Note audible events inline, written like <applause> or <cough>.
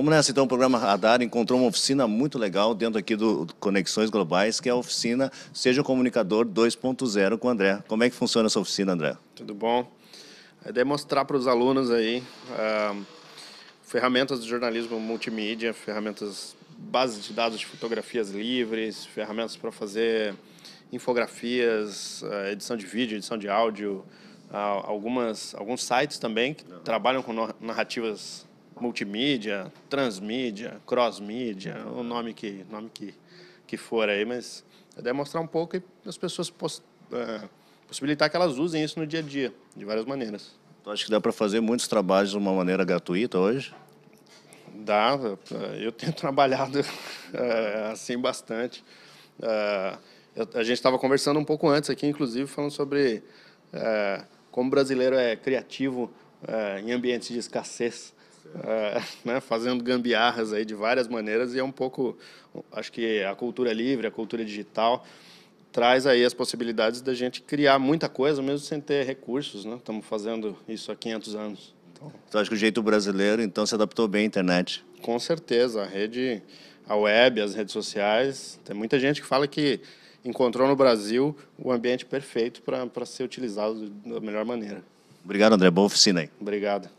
Vamos nessa, então. O programa Radar encontrou uma oficina muito legal dentro aqui do Conexões Globais, que é a oficina Seja o Comunicador 2.0 com o André. Como é que funciona essa oficina, André? Tudo bom. É demonstrar para os alunos aí uh, ferramentas de jornalismo multimídia, ferramentas, bases de dados de fotografias livres, ferramentas para fazer infografias, uh, edição de vídeo, edição de áudio, uh, algumas, alguns sites também que trabalham com narrativas multimídia, transmídia, crossmídia, o nome que nome que que for aí, mas é demonstrar um pouco e as pessoas poss, é, possibilitar que elas usem isso no dia a dia, de várias maneiras. Tu acho que dá para fazer muitos trabalhos de uma maneira gratuita hoje? Dá, é, eu tenho <laughs> trabalhado é, assim bastante. É, a gente estava conversando um pouco antes aqui, inclusive, falando sobre é, como o brasileiro é criativo é, em ambientes de escassez. É, <laughs> né, fazendo gambiarras aí de várias maneiras e é um pouco, acho que a cultura livre, a cultura digital traz aí as possibilidades da gente criar muita coisa mesmo sem ter recursos, né? Estamos fazendo isso há 500 anos. Então, então acho que o jeito brasileiro então se adaptou bem à internet. Com certeza, a rede, a web, as redes sociais, tem muita gente que fala que encontrou no Brasil o ambiente perfeito para ser utilizado da melhor maneira. Obrigado, André. Boa oficina aí. Obrigado.